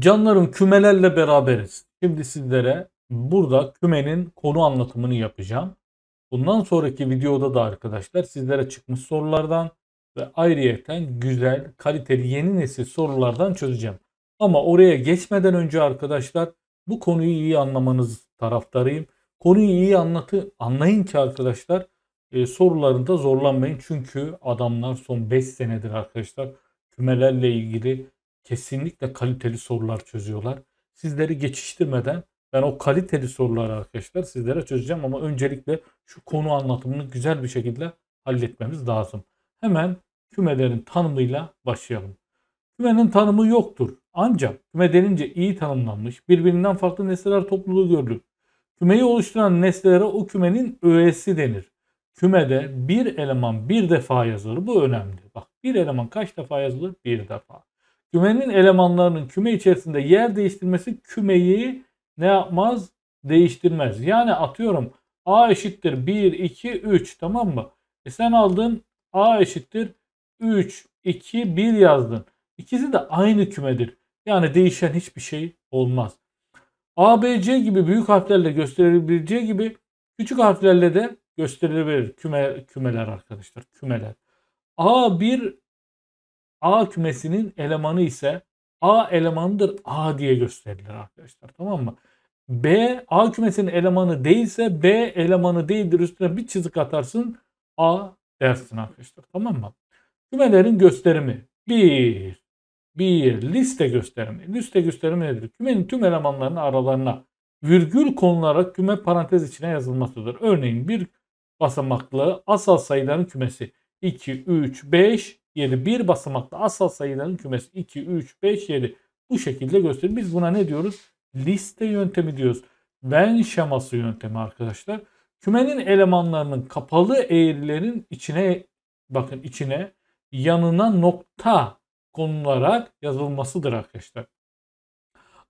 Canlarım kümelerle beraberiz. Şimdi sizlere burada kümenin konu anlatımını yapacağım. Bundan sonraki videoda da arkadaşlar sizlere çıkmış sorulardan ve ayrıyeten güzel, kaliteli yeni nesil sorulardan çözeceğim. Ama oraya geçmeden önce arkadaşlar bu konuyu iyi anlamanız taraftarıyım. Konuyu iyi anlatı anlayın ki arkadaşlar e, sorularında zorlanmayın. Çünkü adamlar son 5 senedir arkadaşlar kümelerle ilgili kesinlikle kaliteli sorular çözüyorlar. Sizleri geçiştirmeden ben o kaliteli soruları arkadaşlar sizlere çözeceğim ama öncelikle şu konu anlatımını güzel bir şekilde halletmemiz lazım. Hemen kümelerin tanımıyla başlayalım. Kümenin tanımı yoktur. Ancak küme denince iyi tanımlanmış, birbirinden farklı nesneler topluluğu görülür. Kümeyi oluşturan nesnelere o kümenin öğesi denir. Kümede bir eleman bir defa yazılır. Bu önemli. Bak bir eleman kaç defa yazılır? Bir defa. Kümenin elemanlarının küme içerisinde yer değiştirmesi kümeyi ne yapmaz? Değiştirmez. Yani atıyorum A eşittir 1, 2, 3 tamam mı? E sen aldın A eşittir 3, 2, 1 yazdın. İkisi de aynı kümedir. Yani değişen hiçbir şey olmaz. A B C gibi büyük harflerle gösterilebileceği gibi küçük harflerle de gösterilebilir küme, kümeler arkadaşlar. Kümeler. A1 A kümesinin elemanı ise A elemandır A diye gösterilir arkadaşlar tamam mı? B A kümesinin elemanı değilse B elemanı değildir üstüne bir çizik atarsın A dersin arkadaşlar tamam mı? Kümelerin gösterimi 1 1 liste gösterimi. Liste gösterimi nedir? Kümenin tüm elemanlarının aralarına virgül konularak küme parantez içine yazılmasıdır. Örneğin bir basamaklı asal sayıların kümesi 2, 3, 5 7. Bir basamakta asal sayıların kümesi 2, 3, 5, 7 bu şekilde gösterir. Biz buna ne diyoruz? Liste yöntemi diyoruz. Venn şeması yöntemi arkadaşlar. Kümenin elemanlarının kapalı eğrilerin içine bakın içine yanına nokta konularak yazılmasıdır arkadaşlar.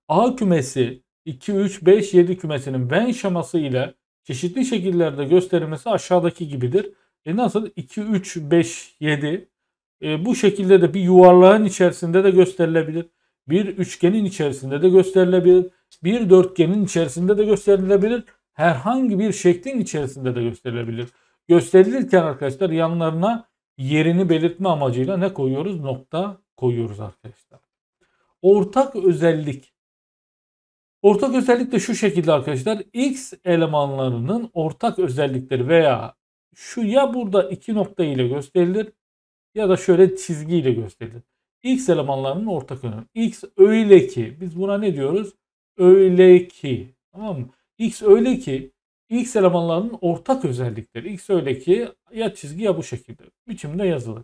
A kümesi 2, 3, 5, 7 kümesinin Venn şeması ile çeşitli şekillerde gösterilmesi aşağıdaki gibidir. E nasıl? 2, 3, 5, 7 e, bu şekilde de bir yuvarlağın içerisinde de gösterilebilir. Bir üçgenin içerisinde de gösterilebilir. Bir dörtgenin içerisinde de gösterilebilir. Herhangi bir şeklin içerisinde de gösterilebilir. Gösterilirken arkadaşlar yanlarına yerini belirtme amacıyla ne koyuyoruz? Nokta koyuyoruz arkadaşlar. Ortak özellik. Ortak özellik de şu şekilde arkadaşlar. X elemanlarının ortak özellikleri veya şu ya burada iki nokta ile gösterilir ya da şöyle çizgiyle gösterilir. X elemanlarının ortak önü. X öyle ki biz buna ne diyoruz? Öyle ki. Tamam mı? X öyle ki X elemanlarının ortak özellikleri. X öyle ki ya çizgi ya bu şekilde biçimde yazılır.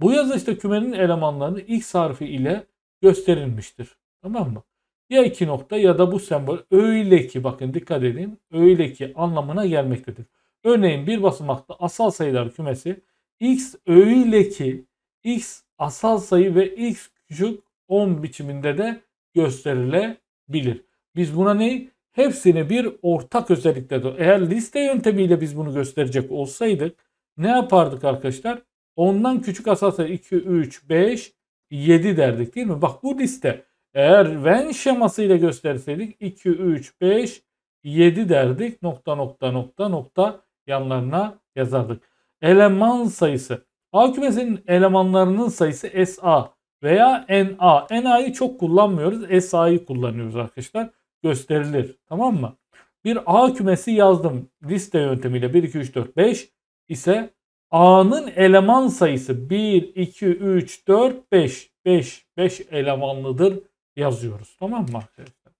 Bu yazışta kümenin elemanlarını X harfi ile gösterilmiştir. Tamam mı? Ya iki nokta ya da bu sembol öyle ki bakın dikkat edin öyle ki anlamına gelmektedir. Örneğin bir basamakta asal sayılar kümesi x öğü ki x asal sayı ve x küçük 10 biçiminde de gösterilebilir. Biz buna neyi? Hepsini bir ortak özellikle de eğer liste yöntemiyle biz bunu gösterecek olsaydık ne yapardık arkadaşlar? Ondan küçük asal sayı 2, 3, 5, 7 derdik değil mi? Bak bu liste eğer ven şemasıyla gösterseydik 2, 3, 5, 7 derdik nokta nokta nokta nokta yanlarına yazardık eleman sayısı. A kümesinin elemanlarının sayısı SA veya NA. NA'yı çok kullanmıyoruz. SA'yı kullanıyoruz arkadaşlar. Gösterilir. Tamam mı? Bir A kümesi yazdım. Liste yöntemiyle 1, 2, 3, 4, 5 ise A'nın eleman sayısı 1, 2, 3, 4, 5. 5, 5 elemanlıdır yazıyoruz. Tamam mı arkadaşlar?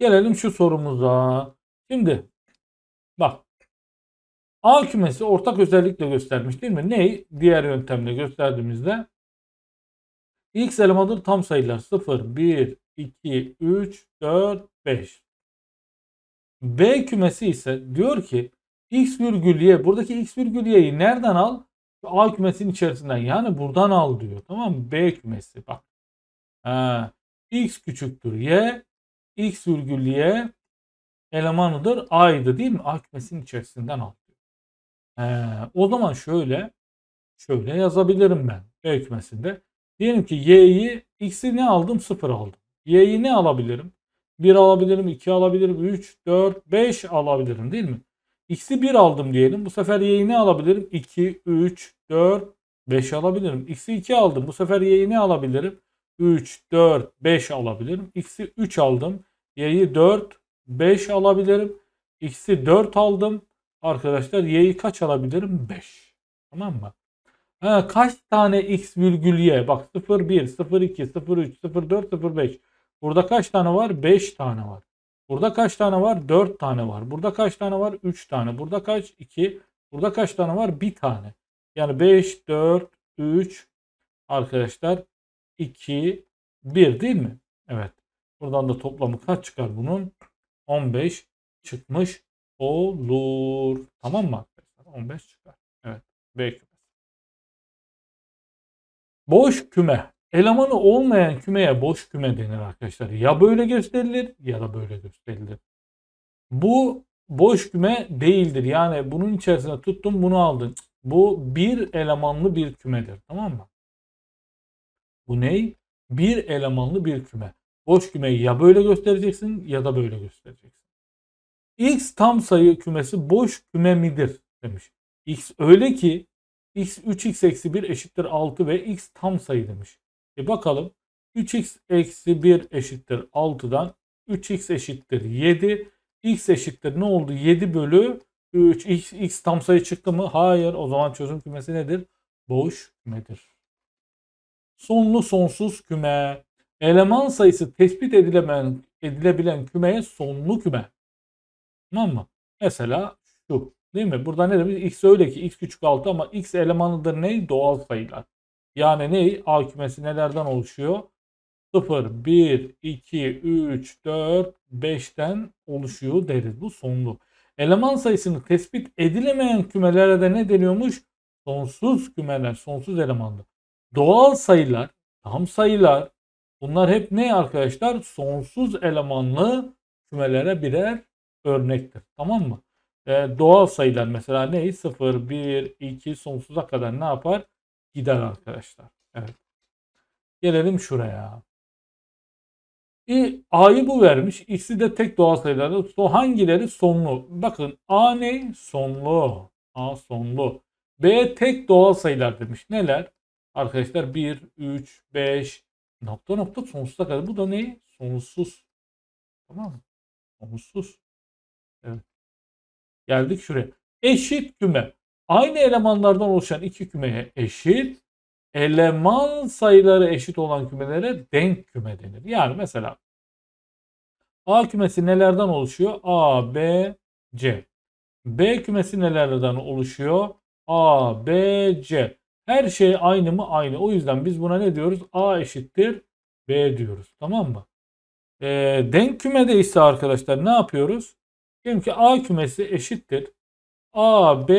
Gelelim şu sorumuza. Şimdi bak A kümesi ortak özellikle göstermiş değil mi? Neyi? Diğer yöntemle gösterdiğimizde X elemanıdır tam sayılar 0, 1, 2, 3, 4, 5. B kümesi ise diyor ki X virgül Y. Buradaki X virgül Y'yi nereden al? A kümesinin içerisinden. Yani buradan al diyor. Tamam mı? B kümesi bak. Ha, X küçüktür Y. X virgül Y elemanıdır A'ydı değil mi? A kümesinin içerisinden al. Ee, o zaman şöyle şöyle yazabilirim ben y e hükmesinde. Diyelim ki y'yi x'i ne aldım? 0 aldım. Y'yi ne alabilirim? 1 alabilirim, 2 alabilirim, 3, 4, 5 alabilirim değil mi? X'i 1 aldım diyelim. Bu sefer y'yi ne alabilirim? 2, 3, 4, 5 alabilirim. X'i 2 aldım. Bu sefer y'yi ne alabilirim? 3, 4, 5 alabilirim. X'i 3 aldım. Y'yi 4, 5 alabilirim. X'i 4 aldım. Arkadaşlar y'yi kaç alabilirim? 5. Tamam mı? Ha, kaç tane x virgül y? Bak 0, 1, 0, 2, 0, 3, 0, 4, 0, 5. Burada kaç tane var? 5 tane var. Burada kaç tane var? 4 tane var. Burada kaç tane var? 3 tane. Burada kaç? 2. Burada kaç tane var? 1 tane. Yani 5, 4, 3 arkadaşlar 2, 1 değil mi? Evet. Buradan da toplamı kaç çıkar bunun? 15 çıkmış olur. Tamam mı arkadaşlar? 15 çıkar. Evet. B kümesi. Boş küme. Elemanı olmayan kümeye boş küme denir arkadaşlar. Ya böyle gösterilir ya da böyle gösterilir. Bu boş küme değildir. Yani bunun içerisine tuttum bunu aldın. Bu bir elemanlı bir kümedir. Tamam mı? Bu ney? Bir elemanlı bir küme. Boş kümeyi ya böyle göstereceksin ya da böyle göstereceksin. X tam sayı kümesi boş küme midir demiş. X öyle ki x 3x eksi 1 eşittir 6 ve x tam sayı demiş. E bakalım 3x eksi 1 eşittir 6'dan 3x eşittir 7 x eşittir ne oldu 7 bölü 3 x, x tam sayı çıktı mı? Hayır o zaman çözüm kümesi nedir? Boş kümedir. Sonlu sonsuz küme. Eleman sayısı tespit edilemeyen, edilebilen kümeye sonlu küme. Tamam mı? Mesela şu. Değil mi? Burada ne demiş? X öyle ki x küçük 6 ama x elemanıdır ne? Doğal sayılar. Yani ne? A kümesi nelerden oluşuyor? 0, 1, 2, 3, 4, 5'ten oluşuyor deriz. Bu sonlu. Eleman sayısını tespit edilemeyen kümelere de ne deniyormuş? Sonsuz kümeler, sonsuz elemanlı. Doğal sayılar, tam sayılar bunlar hep ne arkadaşlar? Sonsuz elemanlı kümelere birer örnektir. Tamam mı? E, doğal sayılar mesela ne? 0, 1, 2 sonsuza kadar ne yapar? Gider arkadaşlar. Evet. Gelelim şuraya. E, A'yı bu vermiş. X'i de tek doğal sayıları. So, hangileri sonlu? Bakın A ne? Sonlu. A sonlu. B tek doğal sayılar demiş. Neler? Arkadaşlar 1, 3, 5, nokta nokta sonsuza kadar. Bu da ne? Sonsuz. Tamam mı? Sonsuz. Geldik şuraya. Eşit küme. Aynı elemanlardan oluşan iki kümeye eşit, eleman sayıları eşit olan kümelere denk küme denir. Yani mesela A kümesi nelerden oluşuyor? A, B, C. B kümesi nelerden oluşuyor? A, B, C. Her şey aynı mı? Aynı. O yüzden biz buna ne diyoruz? A eşittir B diyoruz. Tamam mı? E, denk kümede ise arkadaşlar ne yapıyoruz? Diyelim ki A kümesi eşittir. A, B,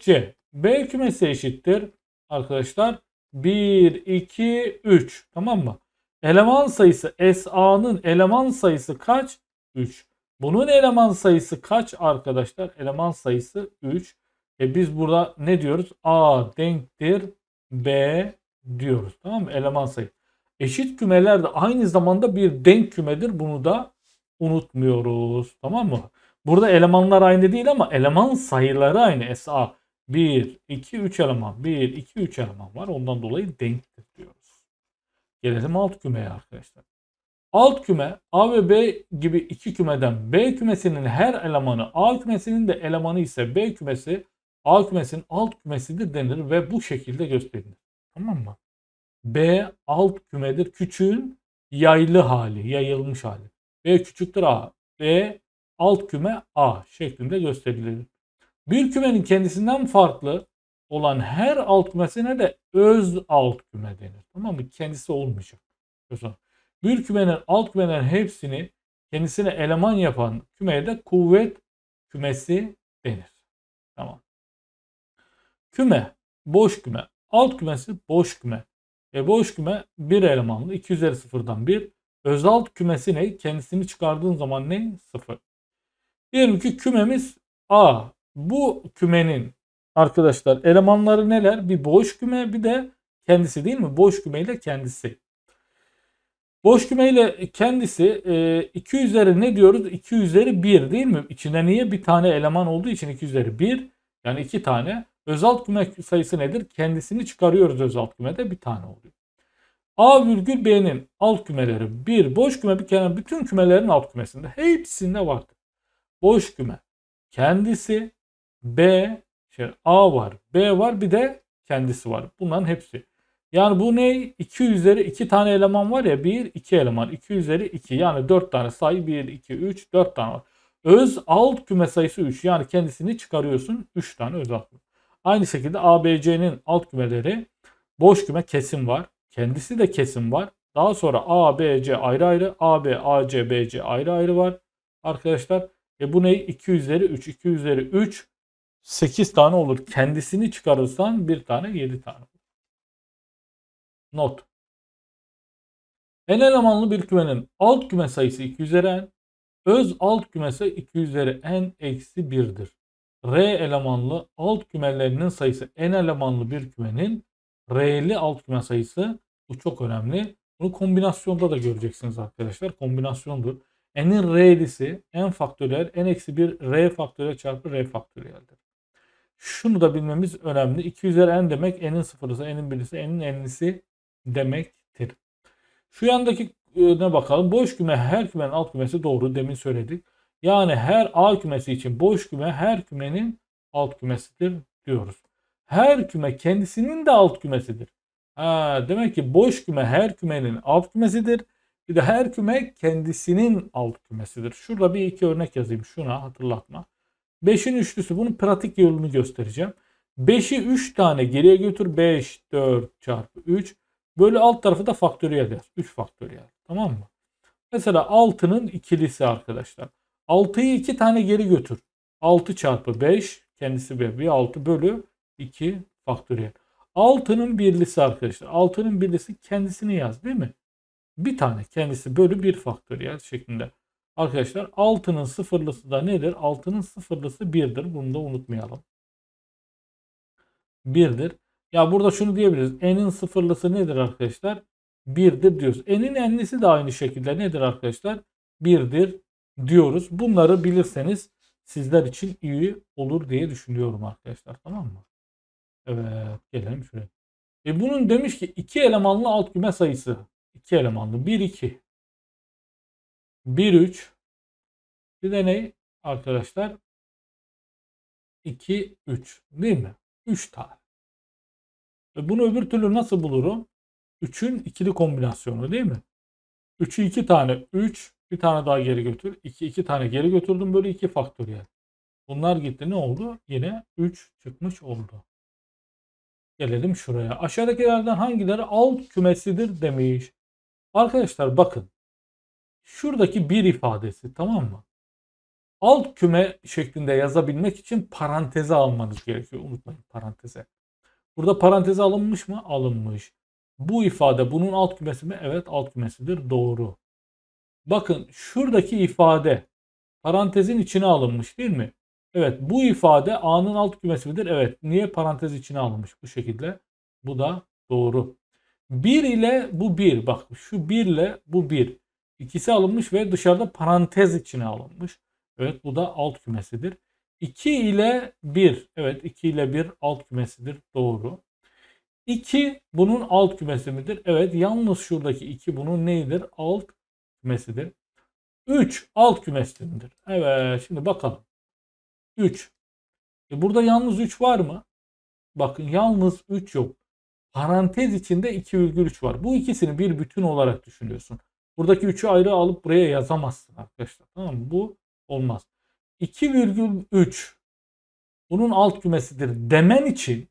C. B kümesi eşittir. Arkadaşlar 1, 2, 3. Tamam mı? Eleman sayısı SA'nın eleman sayısı kaç? 3. Bunun eleman sayısı kaç arkadaşlar? Eleman sayısı 3. E biz burada ne diyoruz? A denktir B diyoruz. Tamam mı? Eleman sayısı. Eşit kümeler de aynı zamanda bir denk kümedir. Bunu da unutmuyoruz. Tamam mı? Burada elemanlar aynı değil ama eleman sayıları aynı. SA 1, 2, 3 eleman. 1, 2, 3 eleman var. Ondan dolayı denktir diyoruz. Gelelim alt kümeye arkadaşlar. Alt küme A ve B gibi iki kümeden B kümesinin her elemanı A kümesinin de elemanı ise B kümesi A kümesinin alt kümesidir denir ve bu şekilde gösterilir. Tamam mı? B alt kümedir. Küçüğün yaylı hali, yayılmış hali. B küçüktür A. B alt küme A şeklinde gösterilir. Bir kümenin kendisinden farklı olan her alt kümesine de öz alt küme denir. Tamam mı? Kendisi olmayacak. Bir kümenin alt kümelerin hepsini kendisine eleman yapan kümeye de kuvvet kümesi denir. Tamam. Küme, boş küme. Alt kümesi boş küme. E boş küme bir elemanlı. 2 üzeri sıfırdan 1. Özalt kümesi ne? Kendisini çıkardığın zaman ne? Sıfır. Diyelim ki kümemiz A. Bu kümenin arkadaşlar elemanları neler? Bir boş küme bir de kendisi değil mi? Boş kümeyle kendisi. Boş kümeyle kendisi e, 2 üzeri ne diyoruz? 2 üzeri 1 değil mi? İçinde niye? Bir tane eleman olduğu için 2 üzeri 1 yani 2 tane. Özalt küme sayısı nedir? Kendisini çıkarıyoruz özalt kümede bir tane oluyor. A virgül B'nin alt kümeleri bir boş küme bir kenar bütün kümelerin alt kümesinde hepsinde vardır boş küme. Kendisi B şey A var, B var bir de kendisi var. Bunların hepsi. Yani bu ne? 2 üzeri 2 tane eleman var ya 1 2 eleman 2 üzeri 2 yani 4 tane sayı 1 2 3 4 tane var. Öz alt küme sayısı 3 yani kendisini çıkarıyorsun 3 tane öz alt küme. Aynı şekilde ABC'nin alt kümeleri boş küme kesim var. Kendisi de kesim var. Daha sonra A, B, C ayrı ayrı. A, B, A, C, B, C ayrı ayrı var. Arkadaşlar e bu ne? 2 üzeri 3. 2 üzeri 3 8 tane olur. Kendisini çıkarırsan bir tane 7 tane Not. En elemanlı bir kümenin alt küme sayısı 2 üzeri n. Öz alt kümesi 2 üzeri n eksi 1'dir. R elemanlı alt kümelerinin sayısı n elemanlı bir kümenin R'li alt küme sayısı bu çok önemli. Bunu kombinasyonda da göreceksiniz arkadaşlar. Kombinasyondur n'in r'lisi n faktöriyel n eksi 1 r faktöriyel çarpı r faktöriyeldir. Şunu da bilmemiz önemli. 2 üzeri n demek n'in sıfırısı, n'in birisi, n'in n'lisi demektir. Şu yandaki e, ne bakalım. Boş küme her kümenin alt kümesi doğru demin söyledik. Yani her A kümesi için boş küme her kümenin alt kümesidir diyoruz. Her küme kendisinin de alt kümesidir. Ha, demek ki boş küme her kümenin alt kümesidir. Bir de her küme kendisinin alt kümesidir. Şurada bir iki örnek yazayım şuna hatırlatma. 5'in üçlüsü bunun pratik yolunu göstereceğim. 5'i 3 tane geriye götür. 5, 4 çarpı 3. Böyle alt tarafı da faktöriyel yaz. 3 faktöriyel. Tamam mı? Mesela 6'nın ikilisi arkadaşlar. 6'yı 2 tane geri götür. 6 çarpı 5 kendisi bir bir 6 bölü 2 faktöriyel. 6'nın birlisi arkadaşlar. 6'nın birlisi kendisini yaz değil mi? bir tane kendisi bölü bir faktöriyel şeklinde. Arkadaşlar 6'nın sıfırlısı da nedir? 6'nın sıfırlısı 1'dir. Bunu da unutmayalım. 1'dir. Ya burada şunu diyebiliriz. N'in sıfırlısı nedir arkadaşlar? 1'dir diyoruz. N'in enlisi de aynı şekilde nedir arkadaşlar? 1'dir diyoruz. Bunları bilirseniz sizler için iyi olur diye düşünüyorum arkadaşlar. Tamam mı? Evet. Gelelim şuraya. E bunun demiş ki iki elemanlı alt küme sayısı. 2 elemanlı. 1 2. 1 3. Bir de ne arkadaşlar? 2 3 değil mi? 3 tane. E bunu öbür türlü nasıl bulurum? 3'ün ikili kombinasyonu değil mi? 3'ü 2 tane 3 bir tane daha geri götür. 2 2 tane geri götürdüm böyle 2 faktöriyel. Bunlar gitti ne oldu? Yine 3 çıkmış oldu. Gelelim şuraya. Aşağıdakilerden hangileri alt kümesidir demiş. Arkadaşlar bakın. Şuradaki bir ifadesi tamam mı? Alt küme şeklinde yazabilmek için paranteze almanız gerekiyor. Unutmayın paranteze. Burada paranteze alınmış mı? Alınmış. Bu ifade bunun alt kümesi mi? Evet alt kümesidir. Doğru. Bakın şuradaki ifade parantezin içine alınmış değil mi? Evet bu ifade A'nın alt kümesidir Evet. Niye parantez içine alınmış bu şekilde? Bu da doğru. 1 ile bu 1 bak şu 1 ile bu 1 ikisi alınmış ve dışarıda parantez içine alınmış. Evet bu da alt kümesidir. 2 ile 1 evet 2 ile 1 alt kümesidir doğru. 2 bunun alt kümesi midir? Evet yalnız şuradaki 2 bunun neyidir? Alt kümesidir. 3 alt kümesi Evet şimdi bakalım. 3. E burada yalnız 3 var mı? Bakın yalnız 3 yok. Parantez içinde 2,3 var. Bu ikisini bir bütün olarak düşünüyorsun. Buradaki 3'ü ayrı alıp buraya yazamazsın arkadaşlar. Tamam mı? Bu olmaz. 2,3 bunun alt kümesidir demen için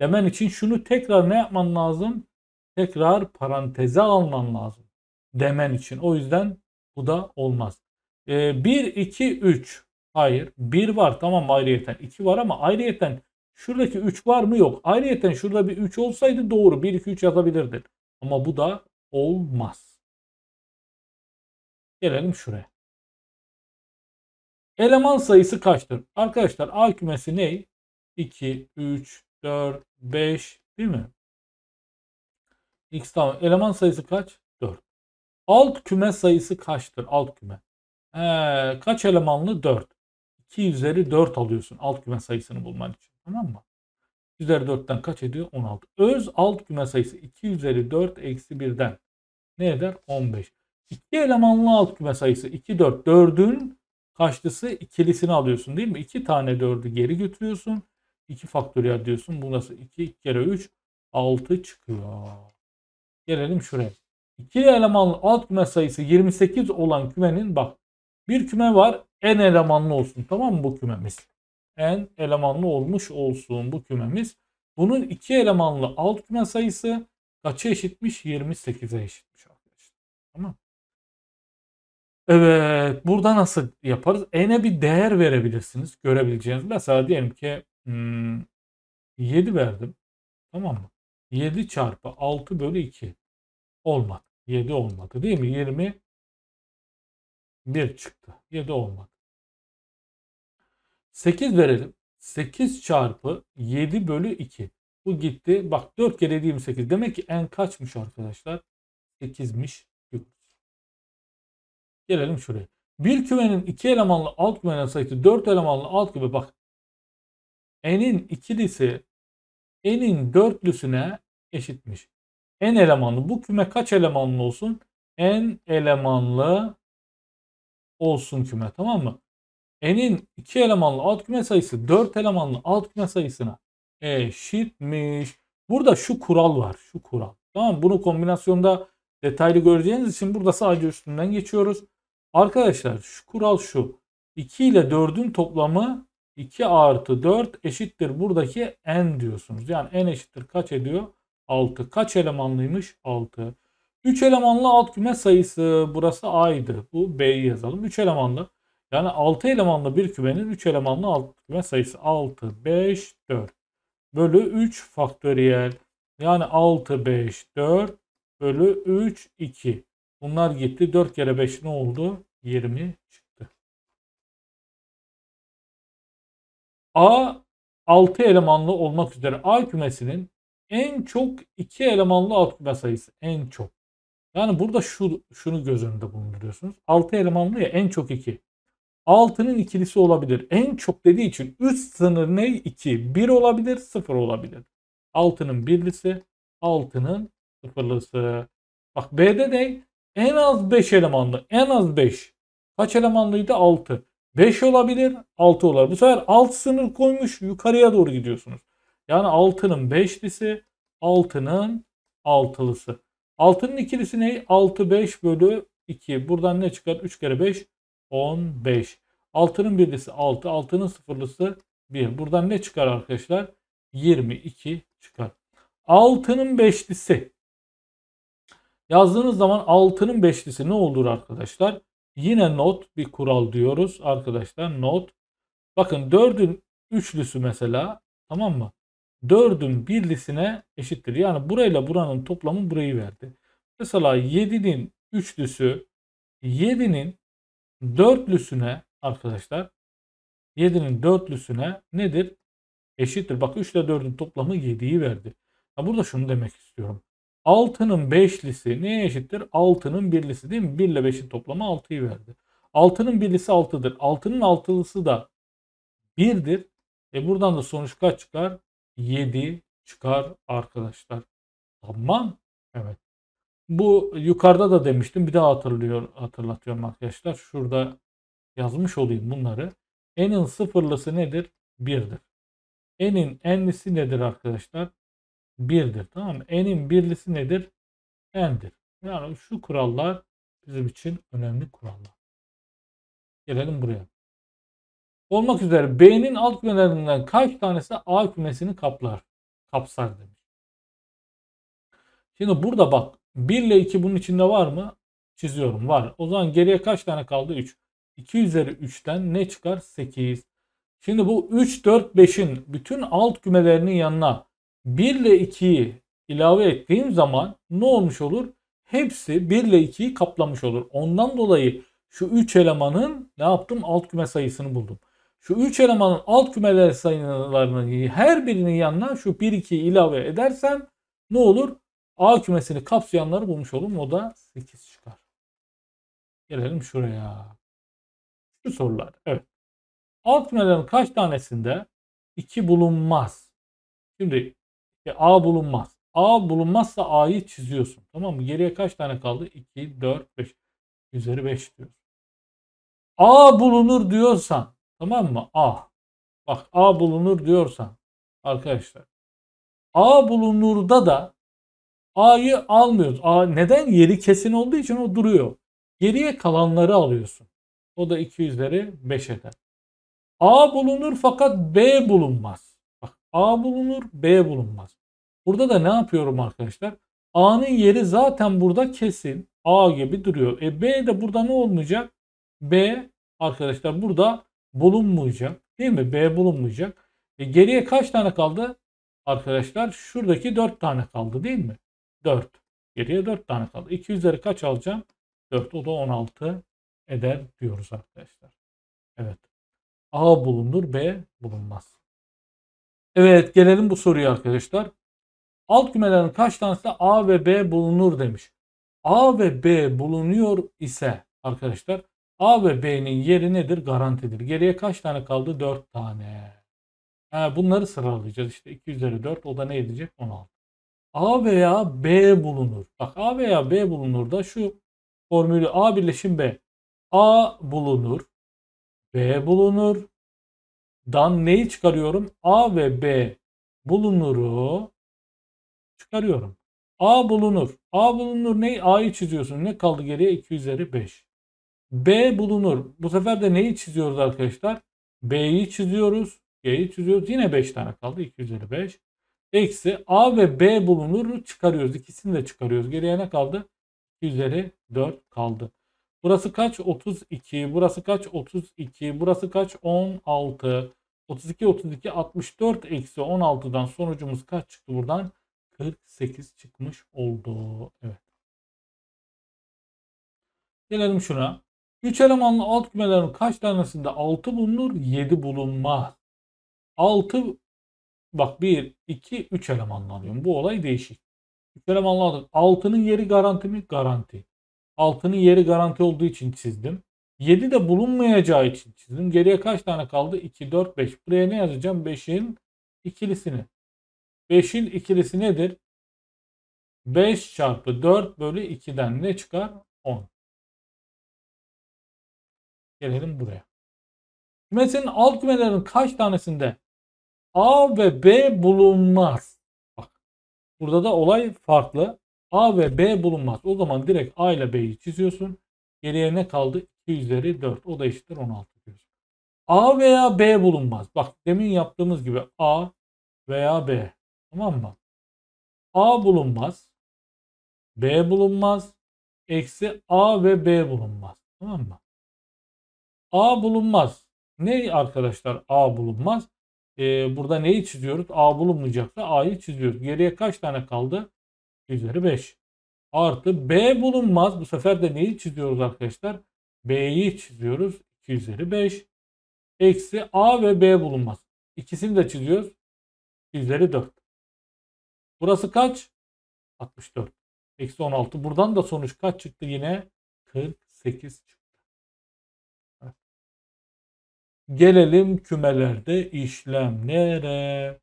demen için şunu tekrar ne yapman lazım? Tekrar paranteze alman lazım. Demen için. O yüzden bu da olmaz. Ee, 1, 2, 3. Hayır. 1 var tamam ayrıyeten. 2 var ama ayrıyeten Şuradaki 3 var mı? Yok. Ayrıyeten şurada bir 3 olsaydı doğru 1 2 3 yazabilirdin. Ama bu da olmaz. Gelelim şuraya. Eleman sayısı kaçtır? Arkadaşlar A kümesi ne? 2 3 4 5 değil mi? X tamam. Eleman sayısı kaç? 4. Alt küme sayısı kaçtır? Alt küme. Ee, kaç elemanlı? 4. 2 üzeri 4 alıyorsun alt küme sayısını bulman için. Tamam mı? 1 üzeri 4'ten kaç ediyor? 16. Öz alt küme sayısı 2 üzeri 4 eksi 1'den ne eder? 15. İki elemanlı alt küme sayısı 2, 4. 4'ün kaçlısı? ikilisini alıyorsun değil mi? 2 tane 4'ü geri götürüyorsun. 2 faktöriyel diyorsun. Bu nasıl? 2, 2 kere 3, 6 çıkıyor. Gelelim şuraya. İkili elemanlı alt küme sayısı 28 olan kümenin bak bir küme var en elemanlı olsun tamam mı bu kümemiz? N elemanlı olmuş olsun bu kümemiz. Bunun iki elemanlı alt küme sayısı kaça eşitmiş? 28'e eşitmiş arkadaşlar. Tamam. Evet. Burada nasıl yaparız? N'e bir değer verebilirsiniz. Görebileceğiniz. Mesela diyelim ki 7 hmm, verdim. Tamam mı? 7 çarpı 6 bölü 2 olmadı. 7 olmadı değil mi? 20 1 çıktı. 7 olmadı. 8 verelim. 8 çarpı 7 bölü 2. Bu gitti. Bak 4 kere 28. Demek ki en kaçmış arkadaşlar? 8'miş diyoruz. Gelelim şuraya. Bir kümenin 2 elemanlı alt kümenin sayısı 4 elemanlı alt küme. Bak n'in ikilisi n'in dörtlüsüne eşitmiş. n elemanlı. Bu küme kaç elemanlı olsun? n elemanlı olsun küme tamam mı? n'in 2 elemanlı alt küme sayısı 4 elemanlı alt küme sayısına eşitmiş. Burada şu kural var. Şu kural. Tamam Bunu kombinasyonda detaylı göreceğiniz için burada sadece üstünden geçiyoruz. Arkadaşlar şu kural şu. 2 ile 4'ün toplamı 2 artı 4 eşittir buradaki n diyorsunuz. Yani n eşittir kaç ediyor? 6. Kaç elemanlıymış? 6. 3 elemanlı alt küme sayısı. Burası a'ydı. Bu b'yi yazalım. 3 elemanlı. Yani 6 elemanlı bir kümenin 3 elemanlı alt küme sayısı 6, 5, 4 bölü 3 faktöriyel. Yani 6, 5, 4 bölü 3, 2. Bunlar gitti. 4 kere 5 ne oldu? 20 çıktı. A 6 elemanlı olmak üzere A kümesinin en çok 2 elemanlı alt küme sayısı. En çok. Yani burada şu şunu göz önünde bulunduruyorsunuz. 6 elemanlı ya en çok 2. Altının ikilisi olabilir. En çok dediği için üst sınır ne? 2. 1 olabilir, 0 olabilir. Altının birlisi, altının sıfırlısı. Bak B'de ne? En az 5 elemanlı. En az 5. Kaç elemanlıydı? 6. 5 olabilir, 6 olabilir. Bu sefer alt sınır koymuş, yukarıya doğru gidiyorsunuz. Yani 6'nın 5'lisi, 6'nın 6'lısı. 6'nın ikilisi ne? 6, 5 bölü 2. Buradan ne çıkar? 3 kere 5, 15. Altının birlisi 6, Altının sıfırlısı 1. Buradan ne çıkar arkadaşlar? 22 çıkar. Altının beşlisi. Yazdığınız zaman altının beşlisi ne olur arkadaşlar? Yine not bir kural diyoruz arkadaşlar not. Bakın 4'ün üçlüsü mesela tamam mı? 4'ün birlisine eşittir. Yani burayla buranın toplamı burayı verdi. Mesela 7'nin üçlüsü 7'nin dörtlüsüne arkadaşlar 7'nin dörtlüsüne nedir? Eşittir. Bak 3 ile 4'ün toplamı 7'yi verdi. Ya burada şunu demek istiyorum. 6'nın 5'lisi neye eşittir? 6'nın 1'lisi değil mi? 1 ile 5'in toplamı 6'yı verdi. 6'nın 1'lisi 6'dır. 6'nın 6'lısı da 1'dir. E buradan da sonuç kaç çıkar? 7 çıkar arkadaşlar. Tamam. Evet. Bu yukarıda da demiştim. Bir daha hatırlıyor, hatırlatıyorum arkadaşlar. Şurada yazmış olayım bunları. N'in sıfırlısı nedir? 1'dir. N'in enlisi nedir arkadaşlar? 1'dir. Tamam mı? N'in birlisi nedir? N'dir. Yani şu kurallar bizim için önemli kurallar. Gelelim buraya. Olmak üzere B'nin alt kümelerinden kaç tanesi A kümesini kaplar? Kapsar demiş. Şimdi burada bak 1 ile 2 bunun içinde var mı? Çiziyorum var. O zaman geriye kaç tane kaldı? 3. 2 üzeri 3'ten ne çıkar? 8. Şimdi bu 3, 4, 5'in bütün alt kümelerinin yanına 1 ile 2'yi ilave ettiğim zaman ne olmuş olur? Hepsi 1 ile 2'yi kaplamış olur. Ondan dolayı şu 3 elemanın ne yaptım? Alt küme sayısını buldum. Şu 3 elemanın alt kümeler sayılarının her birinin yanına şu 1 2'yi ilave edersem ne olur? A kümesini kapsayanları bulmuş olalım. O da 8 çıkar. Gelelim şuraya. Şu sorular. Evet. Alt kümelerin kaç tanesinde 2 bulunmaz? Şimdi e, A bulunmaz. A bulunmazsa A'yı çiziyorsun. Tamam mı? Geriye kaç tane kaldı? 2, 4, 5. Üzeri 5 diyor. A bulunur diyorsan tamam mı? A. Bak A bulunur diyorsan arkadaşlar. A bulunurda da A'yı almıyoruz. A neden? Yeri kesin olduğu için o duruyor. Geriye kalanları alıyorsun. O da 200'leri üzeri 5 eder. A bulunur fakat B bulunmaz. Bak A bulunur B bulunmaz. Burada da ne yapıyorum arkadaşlar? A'nın yeri zaten burada kesin. A gibi duruyor. E B de burada ne olmayacak? B arkadaşlar burada bulunmayacak. Değil mi? B bulunmayacak. E geriye kaç tane kaldı? Arkadaşlar şuradaki 4 tane kaldı değil mi? 4. Geriye 4 tane kaldı. 2 üzeri kaç alacağım? 4. O da 16 eder diyoruz arkadaşlar. Evet. A bulunur, B bulunmaz. Evet gelelim bu soruya arkadaşlar. Alt kümelerin kaç tanesi A ve B bulunur demiş. A ve B bulunuyor ise arkadaşlar A ve B'nin yeri nedir? Garantidir. Geriye kaç tane kaldı? 4 tane. Ha, bunları sıralayacağız. İşte 2 üzeri 4 o da ne edecek? 16. A veya B bulunur. Bak A veya B bulunur da şu formülü A birleşim B. A bulunur. B bulunur. Dan neyi çıkarıyorum? A ve B bulunuru çıkarıyorum. A bulunur. A bulunur ne? A'yı çiziyorsun. Ne kaldı geriye? 2 üzeri 5. B bulunur. Bu sefer de neyi çiziyoruz arkadaşlar? B'yi çiziyoruz. G'yi çiziyoruz. Yine 5 tane kaldı. 2 üzeri 5. Eksi A ve B bulunur. Çıkarıyoruz. İkisini de çıkarıyoruz. Geriye ne kaldı? 2 üzeri 4 kaldı. Burası kaç? 32. Burası kaç? 32. Burası kaç? 16. 32, 32, 64 eksi 16'dan sonucumuz kaç çıktı buradan? 48 çıkmış oldu. Evet. Gelelim şuna. 3 elemanlı alt kümelerin kaç tanesinde 6 bulunur? 7 bulunmaz. 6 Bak 1, 2, 3 elemanla alıyorum. Bu olay değişik. 3 elemanla alıyorum. 6'nın yeri garanti mi? Garanti. Altının yeri garanti olduğu için çizdim. 7 de bulunmayacağı için çizdim. Geriye kaç tane kaldı? 2, 4, 5. Buraya ne yazacağım? 5'in ikilisini. 5'in ikilisi nedir? 5 çarpı 4 bölü 2'den ne çıkar? 10. Gelelim buraya. Kümesenin alt kümelerin kaç tanesinde A ve B bulunmaz. Bak, burada da olay farklı. A ve B bulunmaz. O zaman direkt A ile B'yi çiziyorsun. Geriye ne kaldı? 2 üzeri 4. O da eşittir 16 diyorsun. A veya B bulunmaz. Bak demin yaptığımız gibi A veya B. Tamam mı? A bulunmaz. B bulunmaz. Eksi A ve B bulunmaz. Tamam mı? A bulunmaz. Ne arkadaşlar A bulunmaz? e, burada neyi çiziyoruz? A bulunmayacaksa A'yı çiziyoruz. Geriye kaç tane kaldı? Üzeri 5. Artı B bulunmaz. Bu sefer de neyi çiziyoruz arkadaşlar? B'yi çiziyoruz. 2 üzeri 5. Eksi A ve B bulunmaz. İkisini de çiziyoruz. 2 üzeri 4. Burası kaç? 64. Eksi 16. Buradan da sonuç kaç çıktı? Yine 48 çıktı. Gelelim kümelerde işlemlere.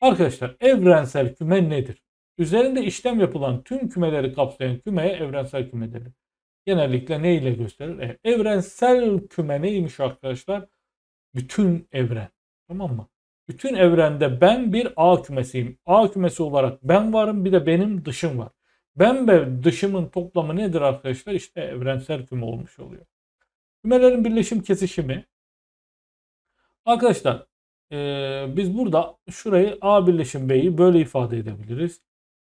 Arkadaşlar evrensel küme nedir? Üzerinde işlem yapılan tüm kümeleri kapsayan kümeye evrensel küme denir. Genellikle ne ile gösterir? E, evrensel küme neymiş arkadaşlar? Bütün evren. Tamam mı? Bütün evrende ben bir A kümesiyim. A kümesi olarak ben varım bir de benim dışım var. Ben ve dışımın toplamı nedir arkadaşlar? İşte evrensel küme olmuş oluyor. Kümelerin birleşim kesişimi Arkadaşlar e, biz burada şurayı A birleşim B'yi böyle ifade edebiliriz.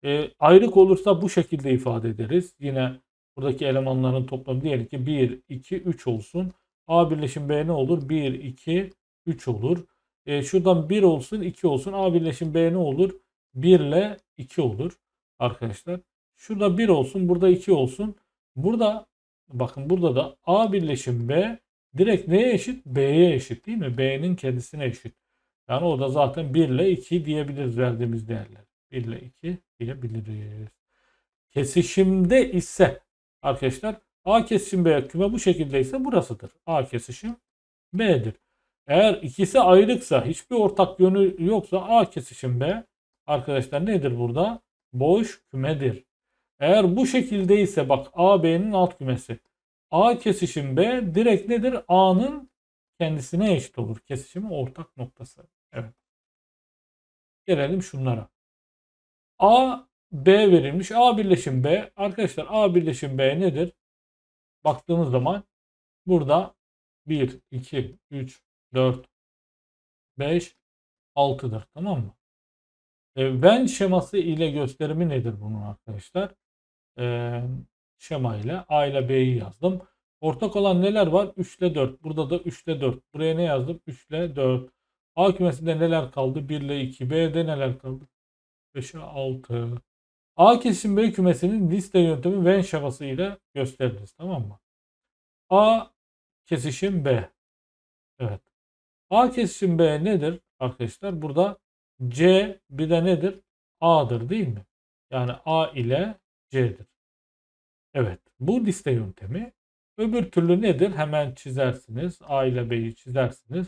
E, ayrık olursa bu şekilde ifade ederiz. Yine buradaki elemanların toplamı diyelim ki 1, 2, 3 olsun. A birleşim B ne olur? 1, 2, 3 olur. E, şuradan 1 olsun, 2 olsun. A birleşim B ne olur? 1 ile 2 olur arkadaşlar. Şurada 1 olsun, burada 2 olsun. Burada bakın burada da A birleşim B Direkt neye eşit? B'ye eşit değil mi? B'nin kendisine eşit. Yani o da zaten 1 ile 2 diyebiliriz verdiğimiz değerler. 1 ile 2 diyebiliriz. Kesişimde ise arkadaşlar A kesişim B küme bu şekilde ise burasıdır. A kesişim B'dir. Eğer ikisi ayrıksa hiçbir ortak yönü yoksa A kesişim B arkadaşlar nedir burada? Boş kümedir. Eğer bu şekilde ise bak A B'nin alt kümesi. A kesişim B direkt nedir? A'nın kendisine eşit olur. Kesişimi, ortak noktası. Evet. Gelelim şunlara. A B verilmiş. A birleşim B. Arkadaşlar A birleşim B nedir? Baktığımız zaman burada 1, 2, 3, 4, 5, 6'dır. Tamam mı? E, ben şeması ile gösterimi nedir bunun arkadaşlar? E, Şema ile A ile B'yi yazdım. Ortak olan neler var? 3 ile 4. Burada da 3 ile 4. Buraya ne yazdım? 3 ile 4. A kümesinde neler kaldı? 1 ile 2. B'de neler kaldı? 5'e 6. A kesim B kümesinin liste yöntemi Venn şeması ile gösteririz. Tamam mı? A kesişim B. Evet. A kesişim B nedir arkadaşlar? Burada C bir de nedir? A'dır değil mi? Yani A ile C'dir. Evet bu liste yöntemi. Öbür türlü nedir? Hemen çizersiniz. A ile B'yi çizersiniz.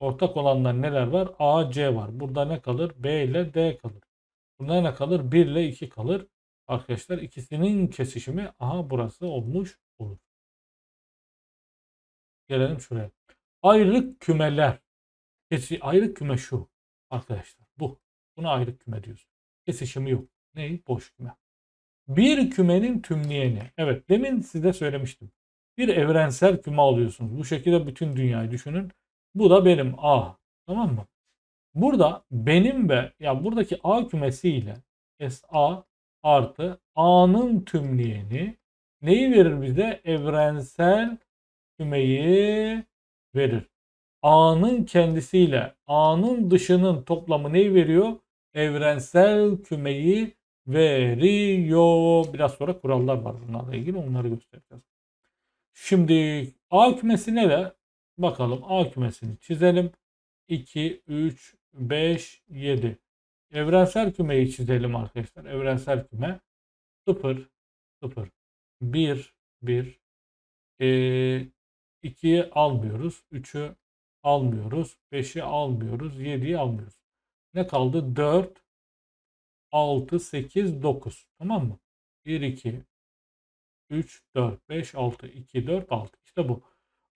Ortak olanlar neler var? A, C var. Burada ne kalır? B ile D kalır. Burada ne kalır? 1 ile 2 kalır. Arkadaşlar ikisinin kesişimi aha burası olmuş olur. Gelelim şuraya. Ayrık kümeler. Kesi, ayrık küme şu arkadaşlar. Bu. Buna ayrık küme diyoruz. Kesişimi yok. Neyi? Boş küme. Bir kümenin tümleyeni. Evet demin size söylemiştim. Bir evrensel küme alıyorsunuz. Bu şekilde bütün dünyayı düşünün. Bu da benim A. Tamam mı? Burada benim ve ya buradaki A kümesi ile SA artı A'nın tümleyeni neyi verir bize? Evrensel kümeyi verir. A'nın kendisiyle A'nın dışının toplamı neyi veriyor? Evrensel kümeyi veriyor. Biraz sonra kurallar var bunlarla ilgili onları göstereceğiz. Şimdi A kümesi nere? Bakalım A kümesini çizelim. 2, 3, 5, 7. Evrensel kümeyi çizelim arkadaşlar. Evrensel küme 0, 0, 1, 1. 2'yi almıyoruz. 3'ü almıyoruz. 5'i almıyoruz. 7'yi almıyoruz. Ne kaldı? 4, 6, 8, 9. Tamam mı? 1, 2, 3, 4, 5, 6, 2, 4, 6. İşte bu.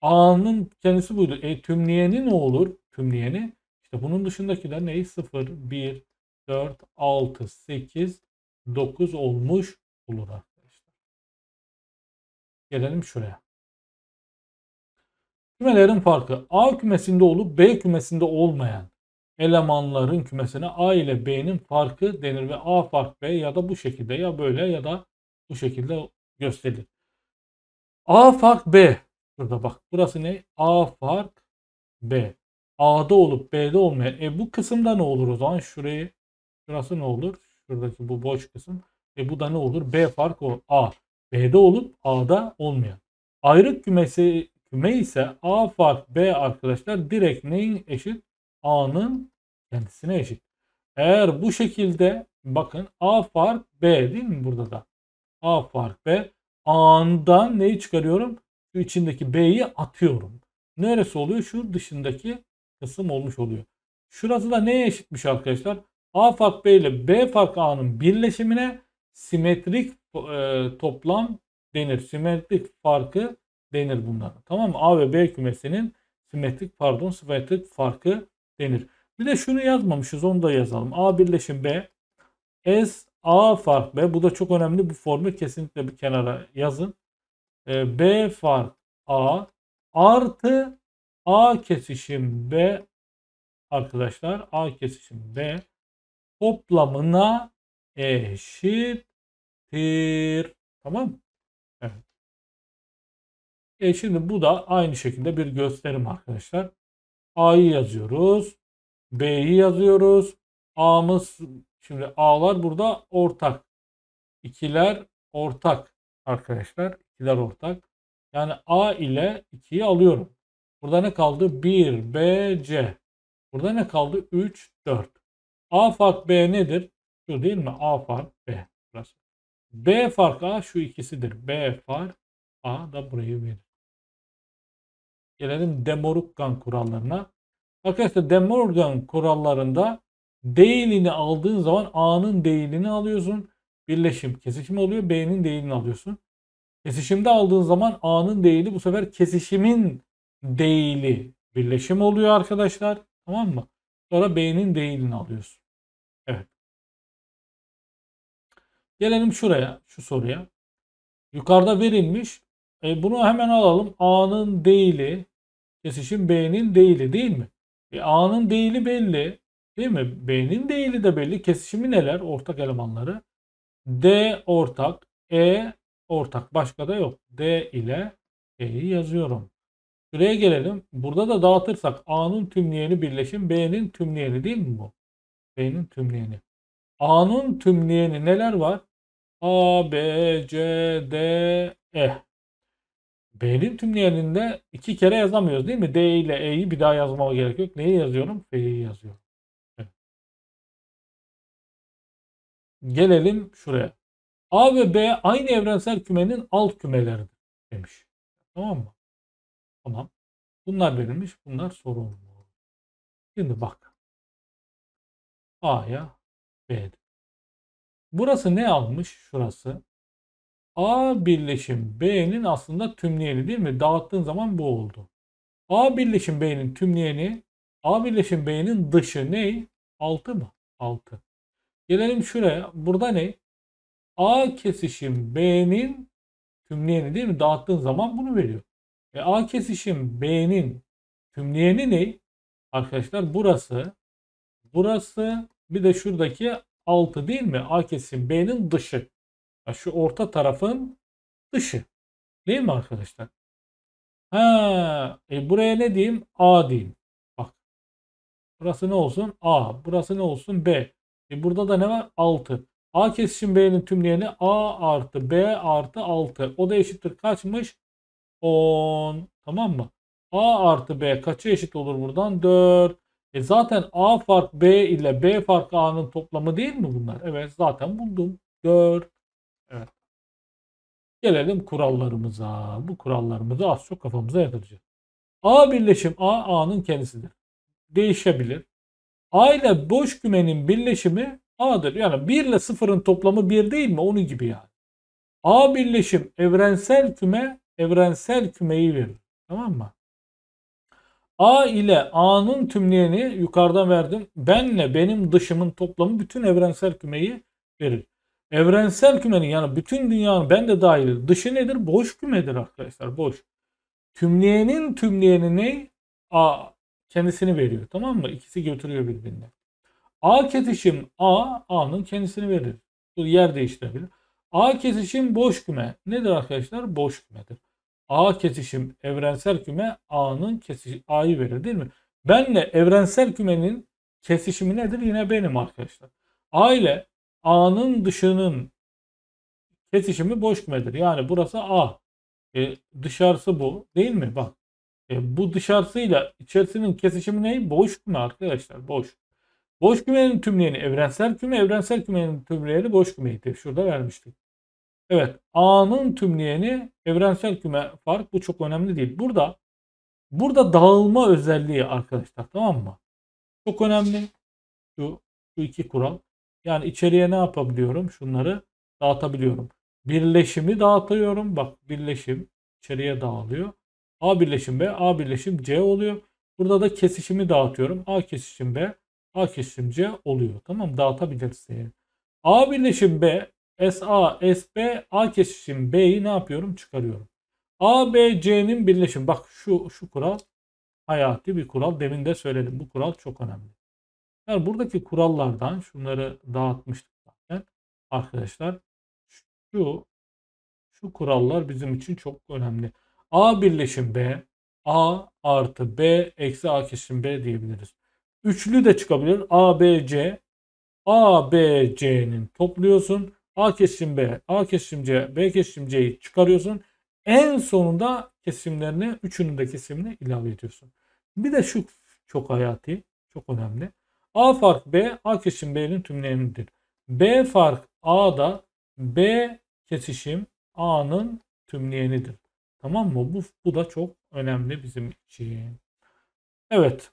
A'nın kendisi buydu. E tümleyeni ne olur? Tümleyeni. İşte bunun dışındakiler neyi? 0, 1, 4, 6, 8, 9 olmuş olur arkadaşlar. Gelelim şuraya. Kümelerin farkı A kümesinde olup B kümesinde olmayan elemanların kümesine A ile B'nin farkı denir ve A fark B ya da bu şekilde ya böyle ya da bu şekilde gösterilir. A fark B. burada bak burası ne? A fark B. A'da olup B'de olmayan. E bu kısımda ne olur o zaman? Şurayı şurası ne olur? Şuradaki bu boş kısım. E bu da ne olur? B fark o A. B'de olup A'da olmayan. Ayrık kümesi küme ise A fark B arkadaşlar direkt neyin eşit? A'nın kendisine eşit. Eğer bu şekilde bakın A fark B değil mi burada da? A fark B. A'ndan neyi çıkarıyorum? Şu içindeki B'yi atıyorum. Neresi oluyor? Şu dışındaki kısım olmuş oluyor. Şurası da neye eşitmiş arkadaşlar? A fark B ile B fark A'nın birleşimine simetrik e, toplam denir. Simetrik farkı denir bunlara. Tamam mı? A ve B kümesinin simetrik pardon simetrik farkı denir. Bir de şunu yazmamışız onu da yazalım. A birleşim B. S A fark B. Bu da çok önemli. Bu formül kesinlikle bir kenara yazın. E, B fark A artı A kesişim B arkadaşlar A kesişim B toplamına eşittir. Tamam Evet. E şimdi bu da aynı şekilde bir gösterim arkadaşlar. A'yı yazıyoruz. B'yi yazıyoruz. A'mız şimdi A'lar burada ortak. İkiler ortak arkadaşlar. İkiler ortak. Yani A ile 2'yi alıyorum. Burada ne kaldı? 1, B, C. Burada ne kaldı? 3, 4. A fark B nedir? Şu değil mi? A fark B. Burası. B fark A şu ikisidir. B fark A da burayı verir. Gelelim demorukkan kurallarına. Arkadaşlar Demorgan kurallarında değilini aldığın zaman A'nın değilini alıyorsun. Birleşim kesişim oluyor. B'nin değilini alıyorsun. Kesişimde aldığın zaman A'nın değili bu sefer kesişimin değili birleşim oluyor arkadaşlar. Tamam mı? Sonra B'nin değilini alıyorsun. Evet. Gelelim şuraya, şu soruya. Yukarıda verilmiş. E bunu hemen alalım. A'nın değili kesişim B'nin değili değil mi? E, A'nın değili belli. Değil mi? B'nin değili de belli. Kesişimi neler? Ortak elemanları. D ortak. E ortak. Başka da yok. D ile E'yi yazıyorum. Şuraya gelelim. Burada da dağıtırsak A'nın tümleyeni birleşim B'nin tümleyeni değil mi bu? B'nin tümleyeni. A'nın tümleyeni neler var? A, B, C, D, E. B'nin tümleyeninde iki kere yazamıyoruz değil mi? D ile E'yi bir daha yazmama gerek yok. Neyi yazıyorum? F'yi yazıyorum. Gelelim şuraya. A ve B aynı evrensel kümenin alt kümeleridir demiş. Tamam mı? Tamam. Bunlar verilmiş. Bunlar sorumlu. Şimdi bak. A'ya B'de. Burası ne almış? Şurası. A birleşim B'nin aslında tümleyeni değil mi? Dağıttığın zaman bu oldu. A birleşim B'nin tümleyeni A birleşim B'nin dışı ne? 6 mı? 6. Gelelim şuraya. Burada ne? A kesişim B'nin tümleyeni değil mi? Dağıttığın zaman bunu veriyor. E A kesişim B'nin tümleyeni ne? Arkadaşlar burası. Burası bir de şuradaki 6 değil mi? A kesişim B'nin dışı. Şu orta tarafın dışı. Değil mi arkadaşlar? Ha, e buraya ne diyeyim? A diyeyim. Bak. Burası ne olsun? A. Burası ne olsun? B. E burada da ne var? 6. A kesişim B'nin tümleyeni A artı B artı 6. O da eşittir kaçmış? 10. Tamam mı? A artı B kaça eşit olur buradan? 4. E zaten A fark B ile B fark A'nın toplamı değil mi bunlar? Evet zaten buldum. 4. Evet. Gelelim kurallarımıza. Bu kurallarımızı az çok kafamıza yatıracağız. A birleşim A, A'nın kendisidir. Değişebilir. A ile boş kümenin birleşimi A'dır. Yani 1 ile 0'ın toplamı 1 değil mi? Onun gibi yani. A birleşim evrensel küme evrensel kümeyi verir. Tamam mı? A ile A'nın tümleyeni yukarıdan verdim. Benle benim dışımın toplamı bütün evrensel kümeyi verir. Evrensel kümenin yani bütün dünyanın ben de dahil dışı nedir? Boş kümedir arkadaşlar boş. Tümleyenin tümleyeni ne? A kendisini veriyor tamam mı? İkisi götürüyor birbirine. A kesişim A, A'nın kendisini verir. Bu yer değiştirebilir. A kesişim boş küme. Nedir arkadaşlar? Boş kümedir. A kesişim evrensel küme A'nın kesiş A'yı verir değil mi? Benle evrensel kümenin kesişimi nedir? Yine benim arkadaşlar. A ile A'nın dışının kesişimi boş kümedir. Yani burası A. E, dışarısı bu değil mi? Bak e, bu dışarısıyla içerisinin kesişimi ne? Boş küme arkadaşlar boş. Boş kümenin tümleyeni evrensel küme, evrensel kümenin tümleyeni boş kümeydi. Şurada vermiştik. Evet A'nın tümleyeni evrensel küme fark bu çok önemli değil. Burada burada dağılma özelliği arkadaşlar tamam mı? Çok önemli şu, şu iki kural. Yani içeriye ne yapabiliyorum? Şunları dağıtabiliyorum. Birleşimi dağıtıyorum. Bak birleşim içeriye dağılıyor. A birleşim B, A birleşim C oluyor. Burada da kesişimi dağıtıyorum. A kesişim B, A kesişim C oluyor. Tamam dağıtabilirsin. Yani. A birleşim B, SA, SB, A kesişim B'yi ne yapıyorum? Çıkarıyorum. A, B, C'nin birleşimi. Bak şu, şu kural hayati bir kural. Demin de söyledim. Bu kural çok önemli. Yani buradaki kurallardan şunları dağıtmıştık zaten. Arkadaşlar şu şu kurallar bizim için çok önemli. A birleşim B, A artı B eksi A kesim B diyebiliriz. Üçlü de çıkabilir. A, B, C. A, B, C'nin topluyorsun. A kesim B, A kesim C, B kesim C'yi çıkarıyorsun. En sonunda kesimlerini, üçünün de kesimini ilave ediyorsun. Bir de şu çok hayati, çok önemli. A fark B A kesişim B'nin tümlemidir. B fark A da B kesişim A'nın tümleyenidir. Tamam mı? Bu, bu da çok önemli bizim için. Evet.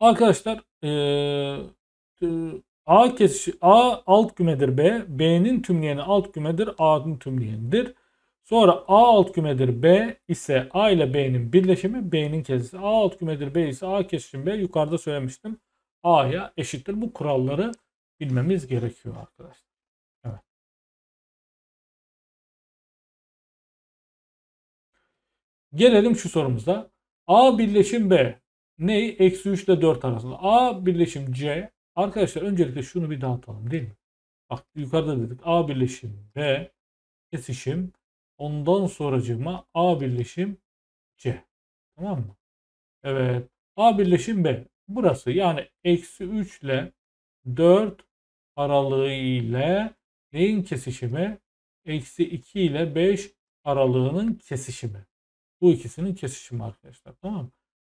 Arkadaşlar ee, A kesişi A alt kümedir B. B'nin tümleyeni alt kümedir A'nın tümleyenidir. Sonra A alt kümedir B ise A ile B'nin birleşimi B'nin kesisi. A alt kümedir B ise A kesişim B. Yukarıda söylemiştim. A'ya eşittir. Bu kuralları bilmemiz gerekiyor arkadaşlar. Gelelim şu sorumuza. A birleşim B. Ne? Eksi 3 ile 4 arasında. A birleşim C. Arkadaşlar öncelikle şunu bir dağıtalım değil mi? Bak yukarıda dedik. A birleşim B kesişim Ondan sonracığıma A birleşim C. Tamam mı? Evet. A birleşim B. Burası yani eksi 3 ile 4 aralığı ile neyin kesişimi? Eksi 2 ile 5 aralığının kesişimi. Bu ikisinin kesişimi arkadaşlar. Tamam mı?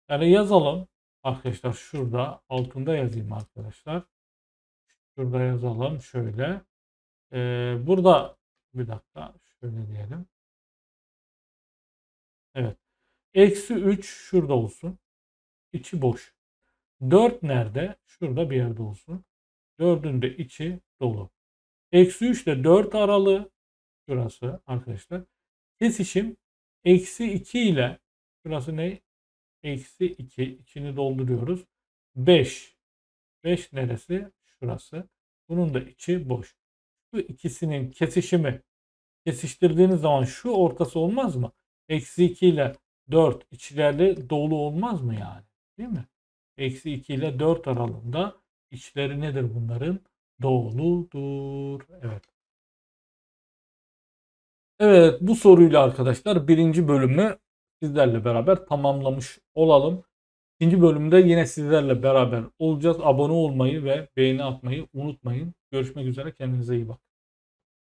Yani yazalım. Arkadaşlar şurada altında yazayım arkadaşlar. Şurada yazalım şöyle. Ee, burada bir dakika şöyle diyelim. Evet. Eksi 3 şurada olsun. İçi boş. 4 nerede? Şurada bir yerde olsun. 4'ün de içi dolu. Eksi 3 ile 4 aralığı şurası arkadaşlar. Kesişim eksi 2 ile şurası ne? Eksi 2 içini dolduruyoruz. 5. 5 neresi? Şurası. Bunun da içi boş. Bu ikisinin kesişimi kesiştirdiğiniz zaman şu ortası olmaz mı? Eksi 2 ile 4 içleri dolu olmaz mı yani? Değil mi? Eksi 2 ile 4 aralığında içleri nedir bunların? Doludur. Evet. Evet bu soruyla arkadaşlar birinci bölümü sizlerle beraber tamamlamış olalım. İkinci bölümde yine sizlerle beraber olacağız. Abone olmayı ve beğeni atmayı unutmayın. Görüşmek üzere kendinize iyi bakın.